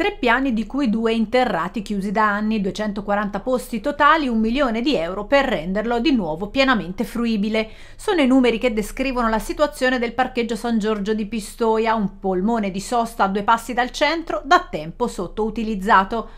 Tre piani di cui due interrati chiusi da anni, 240 posti totali, un milione di euro per renderlo di nuovo pienamente fruibile. Sono i numeri che descrivono la situazione del parcheggio San Giorgio di Pistoia, un polmone di sosta a due passi dal centro, da tempo sottoutilizzato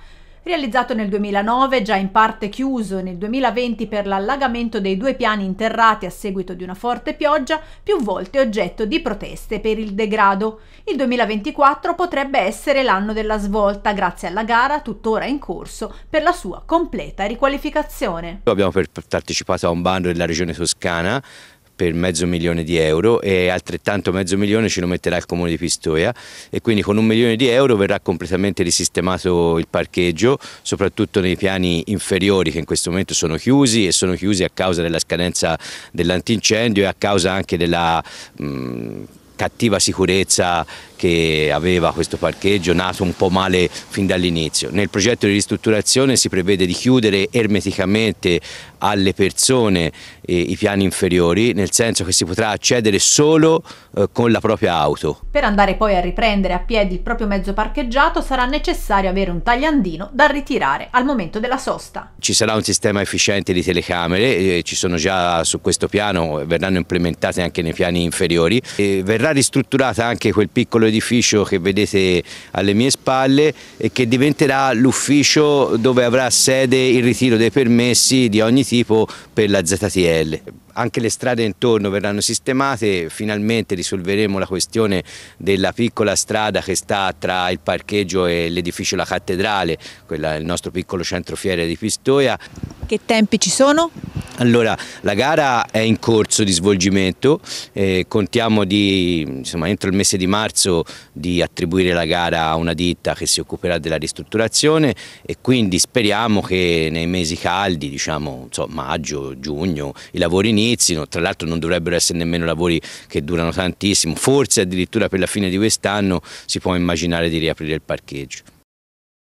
realizzato nel 2009, già in parte chiuso nel 2020 per l'allagamento dei due piani interrati a seguito di una forte pioggia, più volte oggetto di proteste per il degrado. Il 2024 potrebbe essere l'anno della svolta grazie alla gara tuttora in corso per la sua completa riqualificazione. Abbiamo partecipato a un bando della regione toscana per mezzo milione di euro e altrettanto mezzo milione ce lo metterà il comune di Pistoia e quindi con un milione di euro verrà completamente risistemato il parcheggio soprattutto nei piani inferiori che in questo momento sono chiusi e sono chiusi a causa della scadenza dell'antincendio e a causa anche della mh, cattiva sicurezza che aveva questo parcheggio nato un po' male fin dall'inizio. Nel progetto di ristrutturazione si prevede di chiudere ermeticamente alle persone eh, i piani inferiori, nel senso che si potrà accedere solo eh, con la propria auto. Per andare poi a riprendere a piedi il proprio mezzo parcheggiato sarà necessario avere un tagliandino da ritirare al momento della sosta. Ci sarà un sistema efficiente di telecamere, eh, ci sono già su questo piano, verranno implementate anche nei piani inferiori. verrà ristrutturata anche quel piccolo edificio che vedete alle mie spalle e che diventerà l'ufficio dove avrà sede il ritiro dei permessi di ogni tipo per la ZTL. Anche le strade intorno verranno sistemate, finalmente risolveremo la questione della piccola strada che sta tra il parcheggio e l'edificio La Cattedrale, quella, il nostro piccolo centro fiere di Pistoia. Che tempi ci sono? Allora, la gara è in corso di svolgimento, eh, contiamo di, insomma, entro il mese di marzo di attribuire la gara a una ditta che si occuperà della ristrutturazione e quindi speriamo che nei mesi caldi, diciamo so, maggio, giugno, i lavori inizino, tra l'altro non dovrebbero essere nemmeno lavori che durano tantissimo, forse addirittura per la fine di quest'anno si può immaginare di riaprire il parcheggio.